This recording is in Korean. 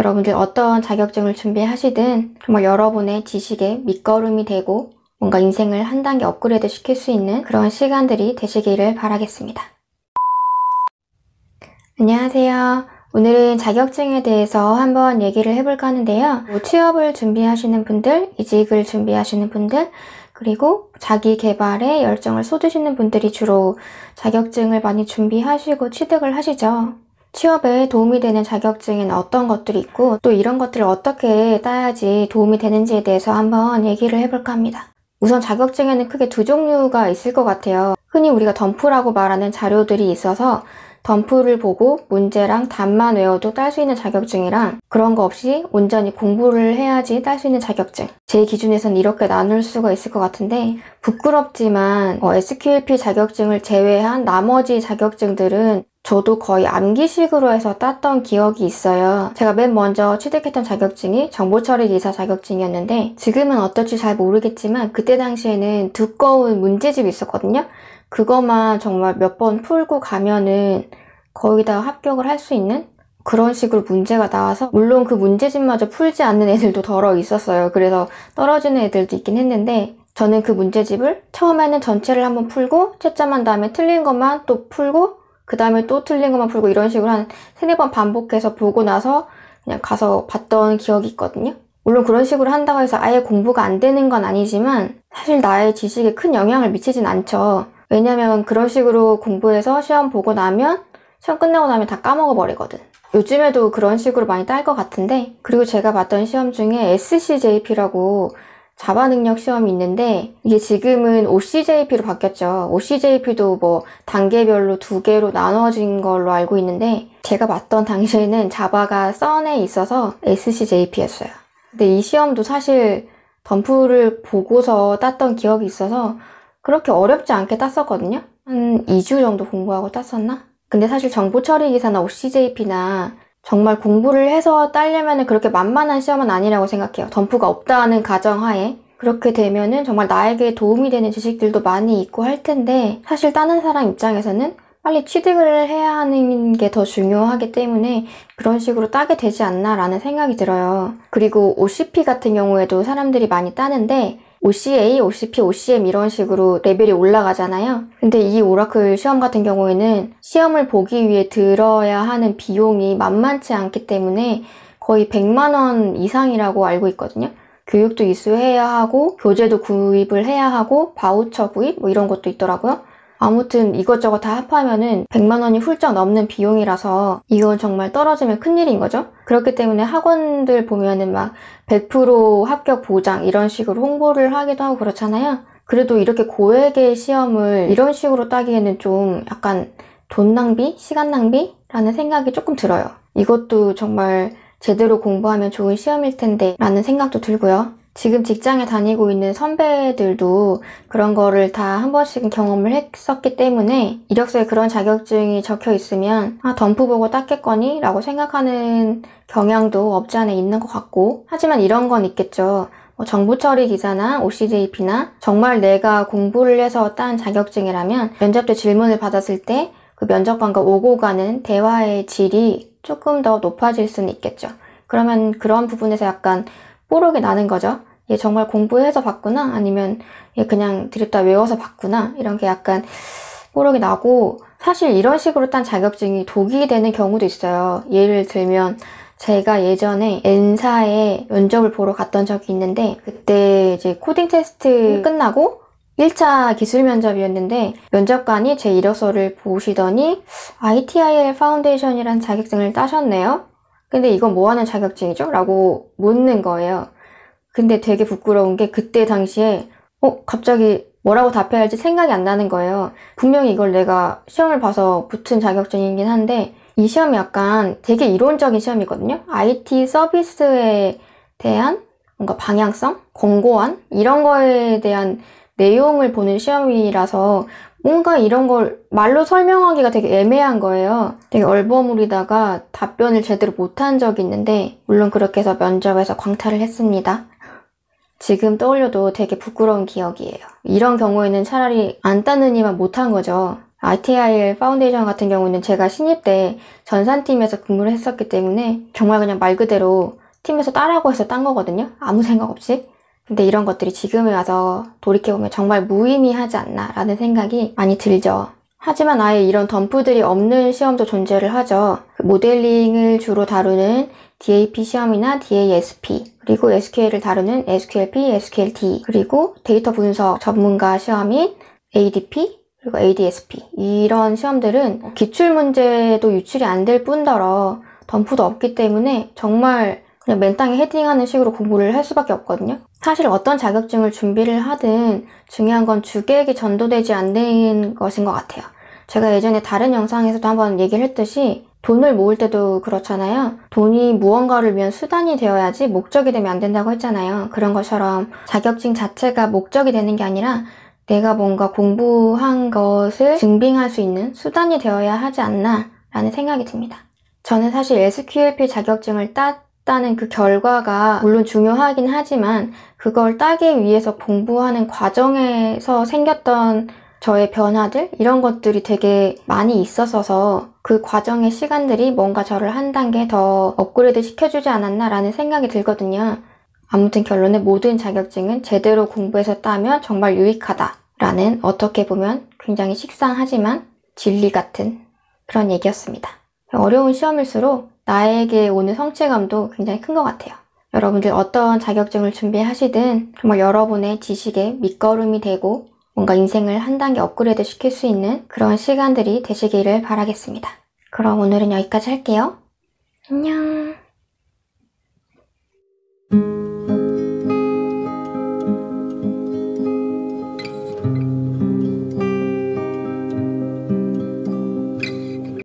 여러분들 어떤 자격증을 준비하시든 정말 여러분의 지식에 밑거름이 되고 뭔가 인생을 한 단계 업그레이드 시킬 수 있는 그런 시간들이 되시기를 바라겠습니다. 안녕하세요. 오늘은 자격증에 대해서 한번 얘기를 해볼까 하는데요. 뭐 취업을 준비하시는 분들, 이직을 준비하시는 분들, 그리고 자기 개발에 열정을 쏟으시는 분들이 주로 자격증을 많이 준비하시고 취득을 하시죠. 취업에 도움이 되는 자격증에는 어떤 것들이 있고 또 이런 것들을 어떻게 따야지 도움이 되는지에 대해서 한번 얘기를 해볼까 합니다. 우선 자격증에는 크게 두 종류가 있을 것 같아요. 흔히 우리가 덤프라고 말하는 자료들이 있어서 덤프를 보고 문제랑 답만 외워도 딸 수 있는 자격증이랑 그런 거 없이 온전히 공부를 해야지 딸 수 있는 자격증 제 기준에선 이렇게 나눌 수가 있을 것 같은데 부끄럽지만 어, SQLP 자격증을 제외한 나머지 자격증들은 저도 거의 암기식으로 해서 땄던 기억이 있어요. 제가 맨 먼저 취득했던 자격증이 정보처리 기사 자격증이었는데 지금은 어떨지 잘 모르겠지만 그때 당시에는 두꺼운 문제집이 있었거든요. 그거만 정말 몇 번 풀고 가면은 거의 다 합격을 할 수 있는 그런 식으로 문제가 나와서 물론 그 문제집마저 풀지 않는 애들도 더러 있었어요. 그래서 떨어지는 애들도 있긴 했는데 저는 그 문제집을 처음에는 전체를 한번 풀고 채점한 다음에 틀린 것만 또 풀고 그 다음에 또 틀린 것만 풀고 이런 식으로 한 세네 번 반복해서 보고 나서 그냥 가서 봤던 기억이 있거든요. 물론 그런 식으로 한다고 해서 아예 공부가 안 되는 건 아니지만 사실 나의 지식에 큰 영향을 미치진 않죠. 왜냐면 그런 식으로 공부해서 시험 보고 나면 시험 끝나고 나면 다 까먹어 버리거든. 요즘에도 그런 식으로 많이 딸 것 같은데 그리고 제가 봤던 시험 중에 SCJP라고 자바 능력 시험이 있는데 이게 지금은 OCJP로 바뀌었죠. OCJP도 뭐 단계별로 두 개로 나눠진 걸로 알고 있는데 제가 봤던 당시에는 자바가 썬에 있어서 SCJP였어요. 근데 이 시험도 사실 덤프를 보고서 땄던 기억이 있어서 그렇게 어렵지 않게 땄었거든요. 한 2주 정도 공부하고 땄었나? 근데 사실 정보 처리 기사나 OCJP나 정말 공부를 해서 따려면 그렇게 만만한 시험은 아니라고 생각해요. 점프가 없다는 가정하에. 그렇게 되면은 정말 나에게 도움이 되는 지식들도 많이 있고 할 텐데 사실 다른 사람 입장에서는 빨리 취득을 해야 하는 게 더 중요하기 때문에 그런 식으로 따게 되지 않나라는 생각이 들어요. 그리고 OCP 같은 경우에도 사람들이 많이 따는데 OCA, OCP, OCM 이런 식으로 레벨이 올라가잖아요. 근데 이 오라클 시험 같은 경우에는 시험을 보기 위해 들어야 하는 비용이 만만치 않기 때문에 거의 100만 원 이상이라고 알고 있거든요. 교육도 이수해야 하고 교재도 구입을 해야 하고 바우처 구입 뭐 이런 것도 있더라고요. 아무튼 이것저것 다 합하면은 100만 원이 훌쩍 넘는 비용이라서 이건 정말 떨어지면 큰일인 거죠. 그렇기 때문에 학원들 보면은 막100% 합격 보장 이런 식으로 홍보를 하기도 하고 그렇잖아요. 그래도 이렇게 고액의 시험을 이런 식으로 따기에는 좀 약간 돈 낭비? 시간 낭비? 라는 생각이 조금 들어요. 이것도 정말 제대로 공부하면 좋은 시험일 텐데 라는 생각도 들고요. 지금 직장에 다니고 있는 선배들도 그런 거를 다 한 번씩 경험을 했었기 때문에 이력서에 그런 자격증이 적혀 있으면 아 덤프 보고 땄겠거니 라고 생각하는 경향도 없지 않아 있는 것 같고 하지만 이런 건 있겠죠 뭐 정부 처리 기사나 OCDP나 정말 내가 공부를 해서 딴 자격증이라면 면접 때 질문을 받았을 때 그 면접관과 오고 가는 대화의 질이 조금 더 높아질 수는 있겠죠. 그러면 그런 부분에서 약간 뽀록이 나는 거죠. 얘 정말 공부해서 봤구나 아니면 얘 그냥 드립다 외워서 봤구나 이런 게 약간 뽀록기 나고 사실 이런 식으로 딴 자격증이 독이 되는 경우도 있어요. 예를 들면 제가 예전에 N사에 면접을 보러 갔던 적이 있는데 그때 이제 코딩 테스트 네. 끝나고 1차 기술 면접이었는데 면접관이 제 이력서를 보시더니 ITIL 파운데이션이란 자격증을 따셨네요. 근데 이건 뭐 하는 자격증이죠? 라고 묻는 거예요. 근데 되게 부끄러운 게 그때 당시에 어 갑자기 뭐라고 답해야 할지 생각이 안 나는 거예요. 분명히 이걸 내가 시험을 봐서 붙은 자격증이긴 한데 이 시험이 약간 되게 이론적인 시험이거든요. IT 서비스에 대한 뭔가 방향성, 권고안 이런 거에 대한 내용을 보는 시험이라서 뭔가 이런 걸 말로 설명하기가 되게 애매한 거예요. 되게 얼버무리다가 답변을 제대로 못 한 적이 있는데 물론 그렇게 해서 면접에서 광탈을 했습니다. 지금 떠올려도 되게 부끄러운 기억이에요. 이런 경우에는 차라리 안 따는 이만 못한 거죠. ITIL 파운데이션 같은 경우는 제가 신입 때 전산팀에서 근무를 했었기 때문에 정말 그냥 말 그대로 팀에서 따라고 해서 딴 거거든요. 아무 생각 없이. 근데 이런 것들이 지금에 와서 돌이켜보면 정말 무의미하지 않나라는 생각이 많이 들죠. 하지만 아예 이런 덤프들이 없는 시험도 존재를 하죠. 모델링을 주로 다루는 DAP 시험이나 DASP, 그리고 SQL을 다루는 SQLP, SQLT, 그리고 데이터 분석 전문가 시험인 ADP, 그리고 ADSP. 이런 시험들은 기출문제도 유출이 안 될 뿐더러 덤프도 없기 때문에 정말 그냥 맨땅에 헤딩하는 식으로 공부를 할 수밖에 없거든요. 사실 어떤 자격증을 준비를 하든 중요한 건 주객이 전도되지 않는 것인 것 같아요. 제가 예전에 다른 영상에서도 한번 얘기를 했듯이 돈을 모을 때도 그렇잖아요. 돈이 무언가를 위한 수단이 되어야지 목적이 되면 안 된다고 했잖아요. 그런 것처럼 자격증 자체가 목적이 되는 게 아니라 내가 뭔가 공부한 것을 증빙할 수 있는 수단이 되어야 하지 않나 라는 생각이 듭니다. 저는 사실 SQLP 자격증을 땄다는 그 결과가 물론 중요하긴 하지만 그걸 따기 위해서 공부하는 과정에서 생겼던 저의 변화들 이런 것들이 되게 많이 있었어서 그 과정의 시간들이 뭔가 저를 한 단계 더 업그레이드 시켜주지 않았나라는 생각이 들거든요. 아무튼 결론에 모든 자격증은 제대로 공부해서 따면 정말 유익하다라는 어떻게 보면 굉장히 식상하지만 진리 같은 그런 얘기였습니다. 어려운 시험일수록 나에게 오는 성취감도 굉장히 큰 것 같아요. 여러분들 어떤 자격증을 준비하시든 정말 여러분의 지식에 밑거름이 되고 뭔가 인생을 한 단계 업그레이드 시킬 수 있는 그런 시간들이 되시기를 바라겠습니다. 그럼 오늘은 여기까지 할게요. 안녕.